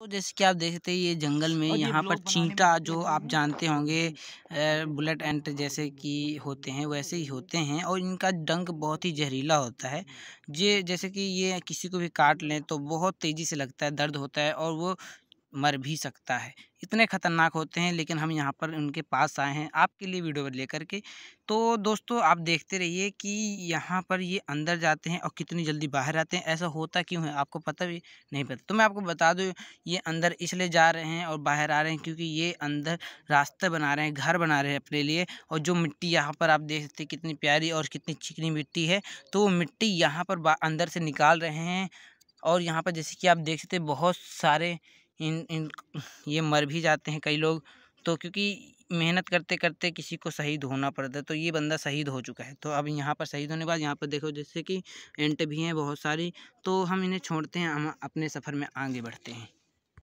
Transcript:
तो जैसे कि आप देखते हैं ये जंगल में यहाँ पर चींटा जो आप जानते होंगे बुलेट एंट जैसे कि होते हैं वैसे ही होते हैं और इनका डंक बहुत ही जहरीला होता है ये जैसे कि ये किसी को भी काट लें तो बहुत तेज़ी से लगता है दर्द होता है और वो मर भी सकता है इतने ख़तरनाक होते हैं लेकिन हम यहाँ पर उनके पास आए हैं आपके लिए वीडियो लेकर के तो दोस्तों आप देखते रहिए कि यहाँ पर ये अंदर जाते हैं और कितनी जल्दी बाहर आते हैं ऐसा होता क्यों है आपको पता भी नहीं पता तो मैं आपको बता दूँ ये अंदर इसलिए जा रहे हैं और बाहर आ रहे हैं क्योंकि ये अंदर रास्ते बना रहे हैं घर बना रहे हैं अपने लिए और जो मिट्टी यहाँ पर आप देख सकते कितनी प्यारी और कितनी चिकनी मिट्टी है तो वो मिट्टी यहाँ पर अंदर से निकाल रहे हैं और यहाँ पर जैसे कि आप देख सकते बहुत सारे इन इन ये मर भी जाते हैं कई लोग तो क्योंकि मेहनत करते करते किसी को शहीद होना पड़ता है तो ये बंदा शहीद हो चुका है तो अब यहाँ पर शहीद होने के बाद यहाँ पर देखो जैसे कि एंट भी हैं बहुत सारी तो हम इन्हें छोड़ते हैं हम अपने सफ़र में आगे बढ़ते हैं